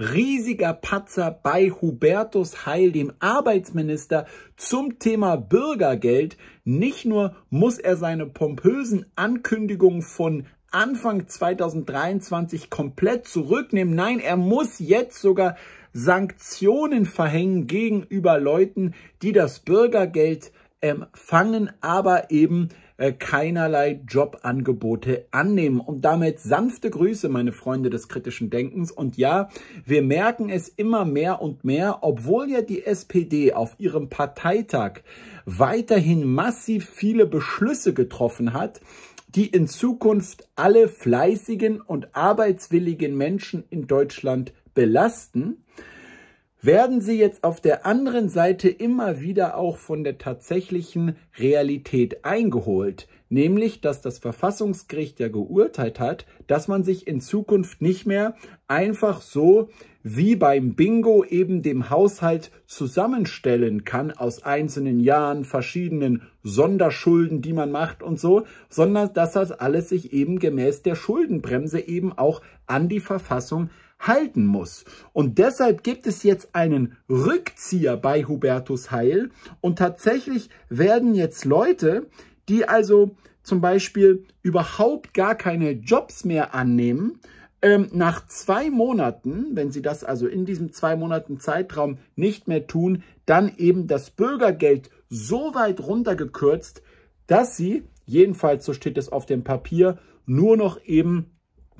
riesiger Patzer bei Hubertus Heil, dem Arbeitsminister, zum Thema Bürgergeld. Nicht nur muss er seine pompösen Ankündigungen von Anfang 2023 komplett zurücknehmen, nein, er muss jetzt sogar Sanktionen verhängen gegenüber Leuten, die das Bürgergeld empfangen, aber eben äh, keinerlei Jobangebote annehmen. Und damit sanfte Grüße, meine Freunde des kritischen Denkens. Und ja, wir merken es immer mehr und mehr, obwohl ja die SPD auf ihrem Parteitag weiterhin massiv viele Beschlüsse getroffen hat, die in Zukunft alle fleißigen und arbeitswilligen Menschen in Deutschland belasten, werden sie jetzt auf der anderen Seite immer wieder auch von der tatsächlichen Realität eingeholt, nämlich dass das Verfassungsgericht ja geurteilt hat, dass man sich in Zukunft nicht mehr einfach so wie beim Bingo eben dem Haushalt zusammenstellen kann aus einzelnen Jahren, verschiedenen Sonderschulden, die man macht und so, sondern dass das alles sich eben gemäß der Schuldenbremse eben auch an die Verfassung halten muss. Und deshalb gibt es jetzt einen Rückzieher bei Hubertus Heil und tatsächlich werden jetzt Leute, die also zum Beispiel überhaupt gar keine Jobs mehr annehmen, ähm, nach zwei Monaten, wenn sie das also in diesem zwei Monaten Zeitraum nicht mehr tun, dann eben das Bürgergeld so weit runtergekürzt, dass sie, jedenfalls so steht es auf dem Papier, nur noch eben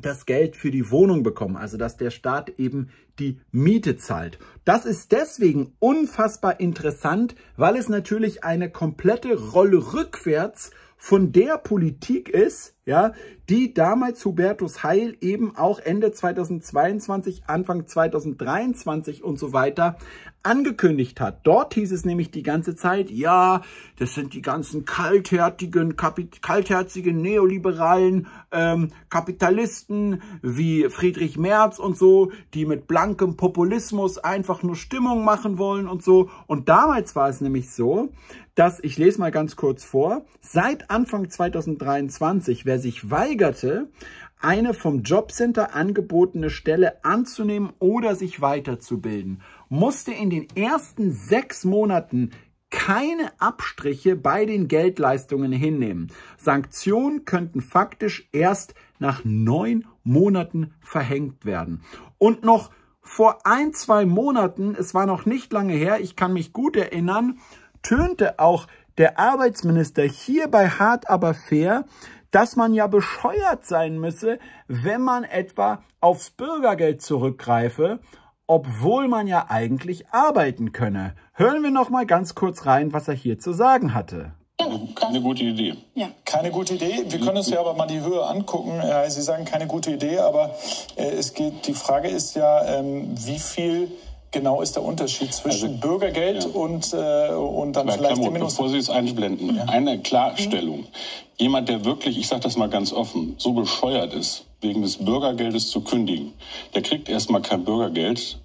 das Geld für die Wohnung bekommen, also dass der Staat eben die Miete zahlt. Das ist deswegen unfassbar interessant, weil es natürlich eine komplette Rolle rückwärts von der Politik ist, ja, die damals Hubertus Heil eben auch Ende 2022, Anfang 2023 und so weiter angekündigt hat. Dort hieß es nämlich die ganze Zeit, ja, das sind die ganzen kaltherzigen, kaltherzigen neoliberalen ähm, Kapitalisten wie Friedrich Merz und so, die mit blankem Populismus einfach nur Stimmung machen wollen und so. Und damals war es nämlich so, dass, ich lese mal ganz kurz vor, seit Anfang 2023, wer sich weigerte, eine vom Jobcenter angebotene Stelle anzunehmen oder sich weiterzubilden, musste in den ersten sechs Monaten keine Abstriche bei den Geldleistungen hinnehmen. Sanktionen könnten faktisch erst nach neun Monaten verhängt werden. Und noch vor ein, zwei Monaten, es war noch nicht lange her, ich kann mich gut erinnern, tönte auch der Arbeitsminister hier bei Hart aber fair, dass man ja bescheuert sein müsse, wenn man etwa aufs Bürgergeld zurückgreife, obwohl man ja eigentlich arbeiten könne. Hören wir noch mal ganz kurz rein, was er hier zu sagen hatte. Keine gute Idee. Ja. Keine gute Idee. Wir können uns ja aber mal die Höhe angucken. Sie sagen keine gute Idee, aber äh, es geht. Die Frage ist ja, ähm, wie viel genau ist der Unterschied zwischen also, Bürgergeld ja. und, äh, und dann Aber vielleicht Klamot, Minus Bevor Sie es einblenden, ja. eine mhm. Klarstellung. Jemand, der wirklich, ich sage das mal ganz offen, so bescheuert ist, wegen des Bürgergeldes zu kündigen, der kriegt erstmal kein Bürgergeld,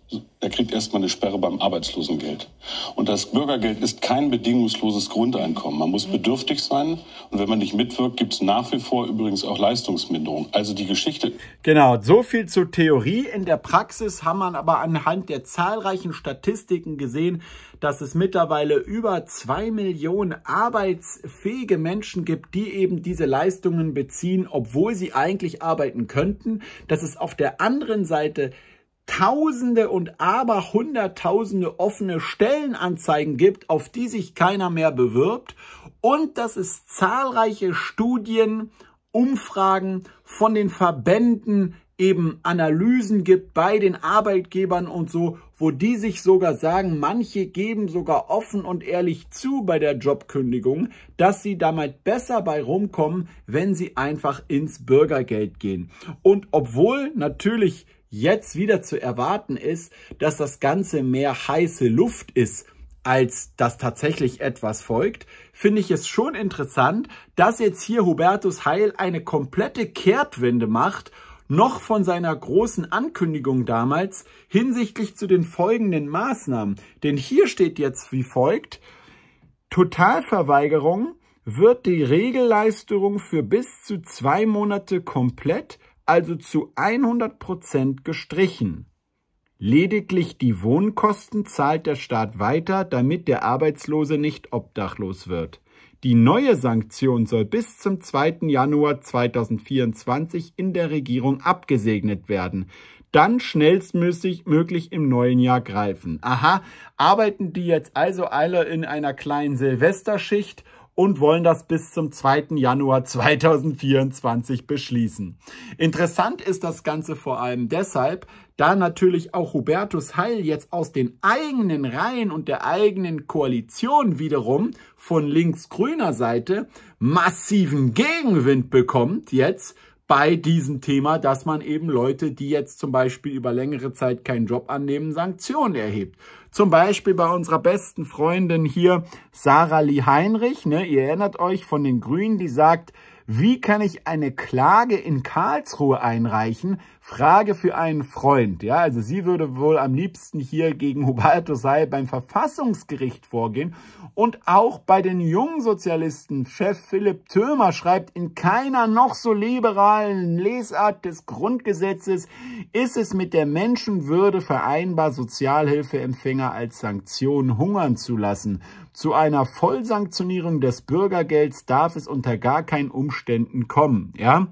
der kriegt erstmal eine Sperre beim Arbeitslosengeld. Und das Bürgergeld ist kein bedingungsloses Grundeinkommen. Man muss mhm. bedürftig sein. Und wenn man nicht mitwirkt, gibt es nach wie vor übrigens auch Leistungsminderung. Also die Geschichte. Genau, so viel zur Theorie. In der Praxis haben man aber anhand der zahlreichen Statistiken gesehen, dass es mittlerweile über zwei Millionen arbeitsfähige Menschen gibt, die eben diese Leistungen beziehen, obwohl sie eigentlich arbeiten könnten. Dass es auf der anderen Seite Tausende und aber Hunderttausende offene Stellenanzeigen gibt, auf die sich keiner mehr bewirbt und dass es zahlreiche Studien, Umfragen von den Verbänden eben Analysen gibt bei den Arbeitgebern und so, wo die sich sogar sagen, manche geben sogar offen und ehrlich zu bei der Jobkündigung, dass sie damit besser bei rumkommen, wenn sie einfach ins Bürgergeld gehen. Und obwohl natürlich jetzt wieder zu erwarten ist, dass das Ganze mehr heiße Luft ist, als dass tatsächlich etwas folgt, finde ich es schon interessant, dass jetzt hier Hubertus Heil eine komplette Kehrtwende macht, noch von seiner großen Ankündigung damals hinsichtlich zu den folgenden Maßnahmen. Denn hier steht jetzt wie folgt, Totalverweigerung wird die Regelleistung für bis zu zwei Monate komplett also zu 100 gestrichen. Lediglich die Wohnkosten zahlt der Staat weiter, damit der Arbeitslose nicht obdachlos wird. Die neue Sanktion soll bis zum 2. Januar 2024 in der Regierung abgesegnet werden. Dann schnellstmöglich im neuen Jahr greifen. Aha, arbeiten die jetzt also alle in einer kleinen Silvesterschicht und wollen das bis zum 2. Januar 2024 beschließen. Interessant ist das Ganze vor allem deshalb, da natürlich auch Hubertus Heil jetzt aus den eigenen Reihen und der eigenen Koalition wiederum von links-grüner Seite massiven Gegenwind bekommt jetzt bei diesem Thema, dass man eben Leute, die jetzt zum Beispiel über längere Zeit keinen Job annehmen, Sanktionen erhebt. Zum Beispiel bei unserer besten Freundin hier, Sarah Lee Heinrich, ne, ihr erinnert euch von den Grünen, die sagt, wie kann ich eine Klage in Karlsruhe einreichen? Frage für einen Freund. Ja, also sie würde wohl am liebsten hier gegen Hubertus Seil beim Verfassungsgericht vorgehen. Und auch bei den Jungsozialisten, Chef Philipp Thömer schreibt, in keiner noch so liberalen Lesart des Grundgesetzes ist es mit der Menschenwürde vereinbar, Sozialhilfeempfänger als Sanktion hungern zu lassen. Zu einer Vollsanktionierung des Bürgergelds darf es unter gar keinen Umständen kommen. Ja?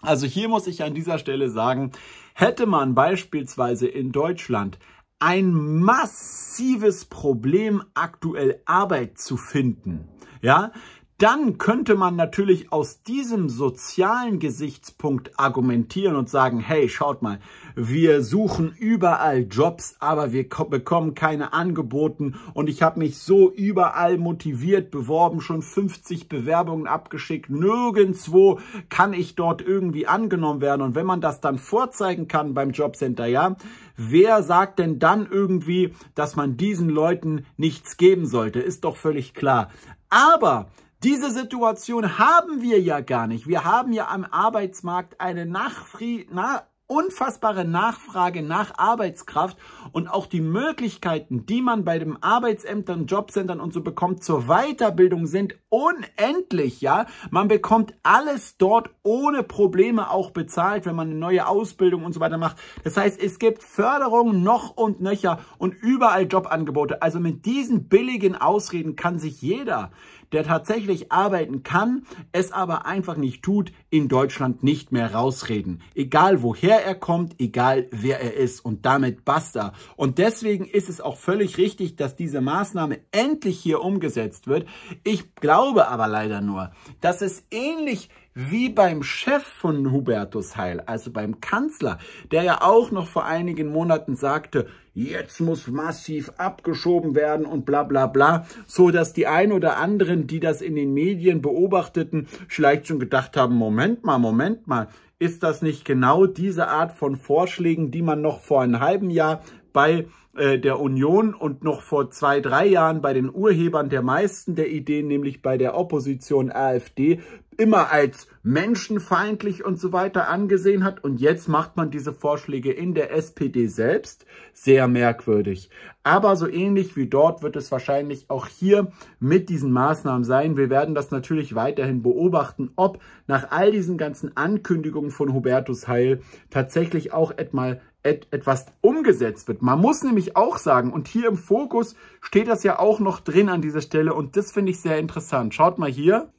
Also hier muss ich an dieser Stelle sagen, hätte man beispielsweise in Deutschland ein massives Problem aktuell Arbeit zu finden, ja, dann könnte man natürlich aus diesem sozialen Gesichtspunkt argumentieren und sagen, hey, schaut mal, wir suchen überall Jobs, aber wir bekommen keine Angeboten und ich habe mich so überall motiviert beworben, schon 50 Bewerbungen abgeschickt, nirgendwo kann ich dort irgendwie angenommen werden. Und wenn man das dann vorzeigen kann beim Jobcenter, ja, wer sagt denn dann irgendwie, dass man diesen Leuten nichts geben sollte? Ist doch völlig klar. Aber diese Situation haben wir ja gar nicht. Wir haben ja am Arbeitsmarkt eine Nachfrie na unfassbare Nachfrage nach Arbeitskraft und auch die Möglichkeiten, die man bei den Arbeitsämtern, Jobcentern und so bekommt zur Weiterbildung sind unendlich, ja. Man bekommt alles dort ohne Probleme auch bezahlt, wenn man eine neue Ausbildung und so weiter macht. Das heißt, es gibt Förderung noch und nöcher und überall Jobangebote. Also mit diesen billigen Ausreden kann sich jeder, der tatsächlich arbeiten kann, es aber einfach nicht tut, in Deutschland nicht mehr rausreden. Egal woher er kommt, egal wer er ist und damit basta. Und deswegen ist es auch völlig richtig, dass diese Maßnahme endlich hier umgesetzt wird. Ich glaube aber leider nur, dass es ähnlich ist, wie beim Chef von Hubertus Heil, also beim Kanzler, der ja auch noch vor einigen Monaten sagte, jetzt muss massiv abgeschoben werden und bla bla bla, so dass die ein oder anderen, die das in den Medien beobachteten, vielleicht schon gedacht haben, Moment mal, Moment mal, ist das nicht genau diese Art von Vorschlägen, die man noch vor einem halben Jahr bei äh, der Union und noch vor zwei, drei Jahren bei den Urhebern der meisten der Ideen, nämlich bei der Opposition AfD, immer als menschenfeindlich und so weiter angesehen hat. Und jetzt macht man diese Vorschläge in der SPD selbst. Sehr merkwürdig. Aber so ähnlich wie dort wird es wahrscheinlich auch hier mit diesen Maßnahmen sein. Wir werden das natürlich weiterhin beobachten, ob nach all diesen ganzen Ankündigungen von Hubertus Heil tatsächlich auch etmal et etwas umgesetzt wird. Man muss nämlich auch sagen, und hier im Fokus steht das ja auch noch drin an dieser Stelle und das finde ich sehr interessant. Schaut mal hier.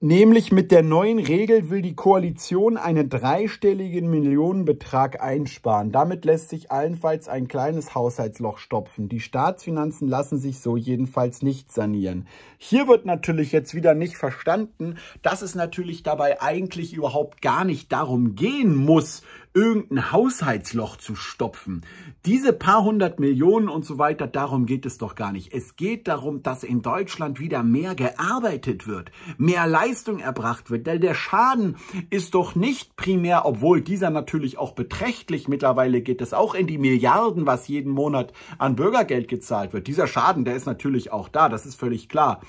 Nämlich mit der neuen Regel will die Koalition einen dreistelligen Millionenbetrag einsparen. Damit lässt sich allenfalls ein kleines Haushaltsloch stopfen. Die Staatsfinanzen lassen sich so jedenfalls nicht sanieren. Hier wird natürlich jetzt wieder nicht verstanden, dass es natürlich dabei eigentlich überhaupt gar nicht darum gehen muss, irgendein Haushaltsloch zu stopfen. Diese paar hundert Millionen und so weiter, darum geht es doch gar nicht. Es geht darum, dass in Deutschland wieder mehr gearbeitet wird, mehr Leistung erbracht wird, denn der Schaden ist doch nicht primär, obwohl dieser natürlich auch beträchtlich, mittlerweile geht es auch in die Milliarden, was jeden Monat an Bürgergeld gezahlt wird. Dieser Schaden, der ist natürlich auch da, das ist völlig klar.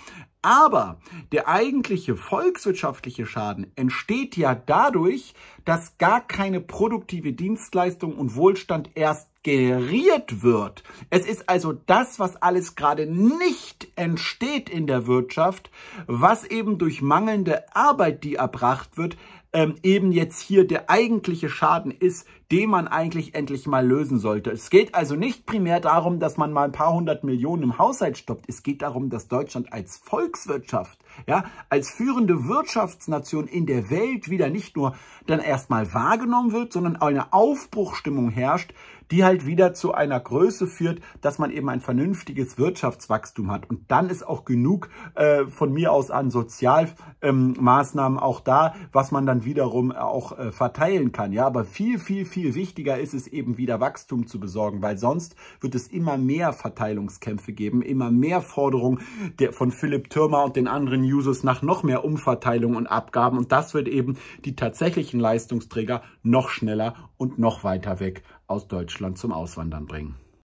Aber der eigentliche volkswirtschaftliche Schaden entsteht ja dadurch, dass gar keine produktive Dienstleistung und Wohlstand erst geriert wird. Es ist also das, was alles gerade nicht entsteht in der Wirtschaft, was eben durch mangelnde Arbeit, die erbracht wird, ähm, eben jetzt hier der eigentliche Schaden ist, den man eigentlich endlich mal lösen sollte. Es geht also nicht primär darum, dass man mal ein paar hundert Millionen im Haushalt stoppt. Es geht darum, dass Deutschland als Volkswirtschaft ja, als führende Wirtschaftsnation in der Welt wieder nicht nur dann erstmal wahrgenommen wird, sondern eine Aufbruchstimmung herrscht, die halt wieder zu einer Größe führt, dass man eben ein vernünftiges Wirtschaftswachstum hat. Und dann ist auch genug äh, von mir aus an Sozialmaßnahmen ähm, auch da, was man dann wiederum äh, auch äh, verteilen kann. Ja, aber viel, viel, viel wichtiger ist es eben wieder Wachstum zu besorgen, weil sonst wird es immer mehr Verteilungskämpfe geben, immer mehr Forderungen der, von Philipp Türmer und den anderen Users nach noch mehr Umverteilung und Abgaben und das wird eben die tatsächlichen Leistungsträger noch schneller und noch weiter weg aus Deutschland zum Auswandern bringen.